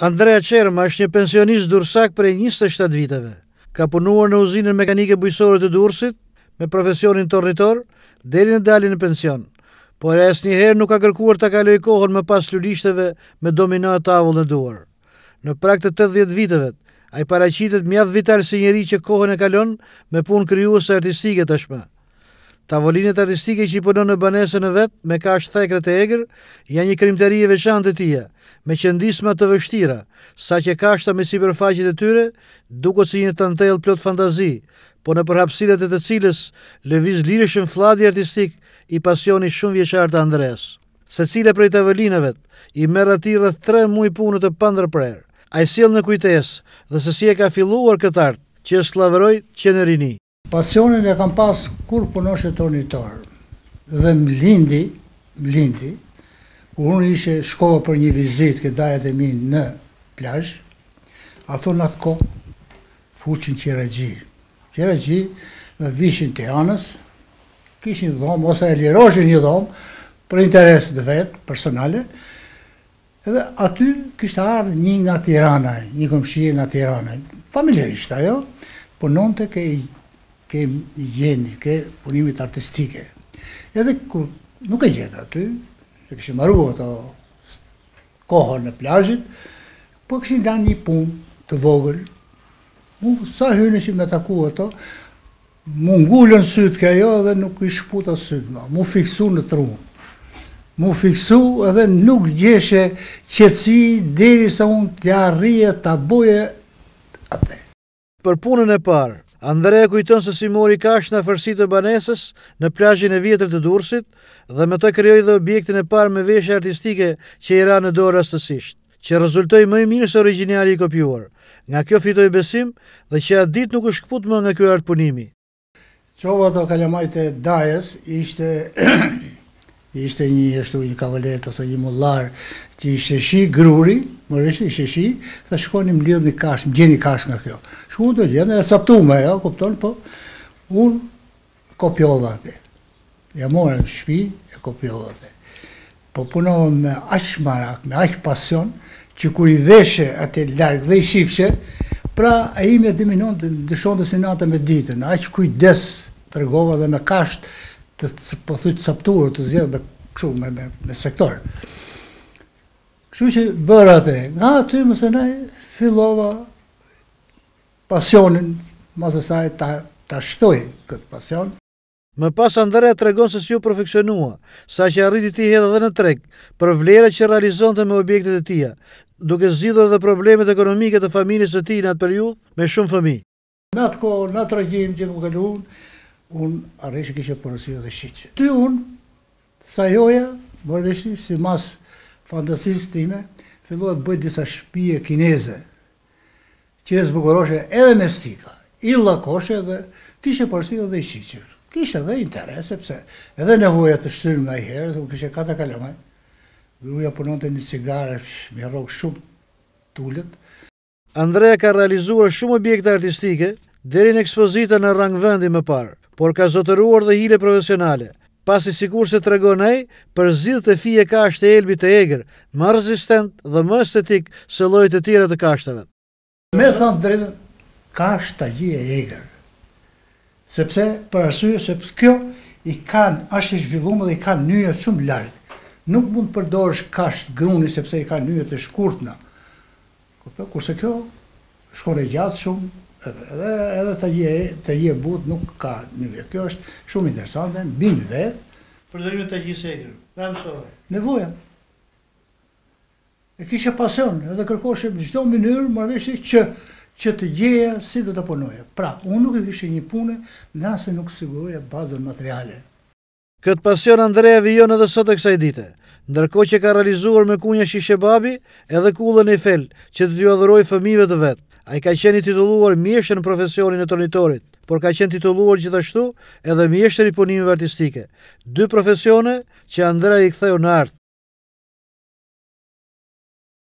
Andrea Cerma është një pensionist dursak për e 27 viteve. Ka punuar në uzinën mekanike bujësore të dursit, me profesionin të rritor, delin e dalin në pension. Por e asë njëherë nuk ka kërkuar të kaloj kohën më pas lulishteve me domina të avull në duar. Në prak të 80 viteve, a i paracitet mjath vital si njeri që kohën e kalon me pun kryuës e artistike të Tavolinet artistike që i punon në banese në vetë me kash thekre të egrë janë një krimteri e veçantë të tia, me qëndisma të vështira, sa që kashta me si përfaqit e tyre duko si një tantel plot fantazi, po në përhapsiret e të cilës lëviz lirëshën fladi artistik i pasioni shumë vjeqartë Andres. Se e prej tavolinëve i merë ati rrëth tre muj punët e pandrë prerë, a i siel në kujtes dhe se si e ka filluar këtartë që e sklaveroj që në rini. Pasionin e kam pas kur puno shetor një Dhe më lindi, më lindi, ku unë ishe shkova për një vizit këtë dajet e minë në plajsh, ato në atë ko, fuqin qera gji. Qera vishin të janës, kishin një dhomë, ose e liroshin një dhomë, për interes dhe vetë, personale, edhe aty kishtë ardhë një nga tiranaj, një këmëshirë nga tiranaj, familjerisht ajo, për nëmë të ke i kemë jeni, ke punimit artistike. Edhe kur nuk e gjeta aty, e këshë marru ato kohën në plajit, po këshë nga një pun të vogël, mu sa hynë që me taku ato, mu ngullën sytë ka jo dhe nuk i shputa sytë ma, mu fiksu në tru, mu fiksu edhe nuk gjeshe qëtësi diri sa unë të jarrije të aboje atë. Për punën e parë, Andrea kujton se si mori kash në afërsi të banesës në plazhin e vjetër të Durrësit dhe më të krijoi dhe objektin e parë me veshje artistike që i ra në dorë rastësisht, që rezultoi më i mirë se origjinali i kopjuar. Nga kjo fitoi besim dhe që atë ditë nuk u shkput më nga ky art punimi. Çova do kalamajt e Dajës ishte ishte një ashtu një kavalet ose një mullar që ishte shi gruri, më rishë ishte shi, sa shkonim lidh një kash, më gjeni kash nga kjo. Shkonë të gjeni, e saptu me, kupton, po, unë kopjova të. Ja morën në shpi, e kopjova të. Po punova me aqë marak, me aqë pasion, që kur i dheshe atë largë dhe i shifshe, pra e ime diminon të dëshonë të sinatë me ditën, aqë kujdes të rëgova dhe me kashtë, të po thuj të saptuar të zjedhë me këshu me, me, me sektor. Kështu që bërë atë, nga aty së nai fillova pasionin, mëse saj ta, ta shtoj këtë pasion. Më pas Andrea të se si u perfekcionua, sa që arriti ti edhe dhe në trek, për vlera që realizonte të me objektet e tia, duke zgjidhur dhe problemet ekonomike të familjes së ti në atë periudhë me shumë fëmi. Në atë ko, në atë regjim që nuk më kalun, unë arreshë kështë përësirë dhe shqyqë. Ty unë, sa joja, bërëveshti, si mas fantasisë time, fillohet bëjt disa shpije kineze, që e zbukoroshe edhe me stika, i koshe dhe kështë përësirë dhe shqyqë. Kështë edhe interes, sepse edhe nevoja të shtyrën nga i herë, dhe unë kështë e kata kalemaj, gruja punon të një cigare, me rogë shumë tullet. Andreja ka realizuar shumë objekte artistike, në ekspozita në rangë vendi më parë por ka zotëruar dhe hile profesionale. Pasi i sikur se të regonej, për zilë të fije ka është e elbi të egrë, më rezistent dhe më estetik se lojt e tjere të kashtëve. Me thonë drejtën, ka është të gjie e egrë, sepse për arsujë, sepse kjo i kanë ashtë i zhvillumë dhe i kanë njëjët shumë largë. Nuk mund përdojsh kashtë gruni sepse i kanë njëjët e shkurtna. në. Kurse kjo Shkore gjatë shumë, edhe, edhe të gje, të but nuk ka një vje. Kjo është shumë interesante, në bimë vetë. Përdojme të gjithë e gjërë, da më sove? Nevoja. E kishe pasion, edhe kërkoshe në gjithë mënyrë, më rrështë që që të gjeja si do të punoja. Pra, unë nuk e kishe një pune, nëse nuk siguroja bazën materiale. Këtë pasion Andreja vijon edhe sot e kësaj dite, ndërko që ka realizuar me kunja shishe babi edhe kullën e fel që të dyadhëroj fëmive të vetë. A i ka qenë i titulluar mjeshtë në profesionin e tërnitorit, por ka qenë titulluar gjithashtu edhe mjeshtë në ripunimive artistike. Dy profesione që Andrej i ktheu në artë.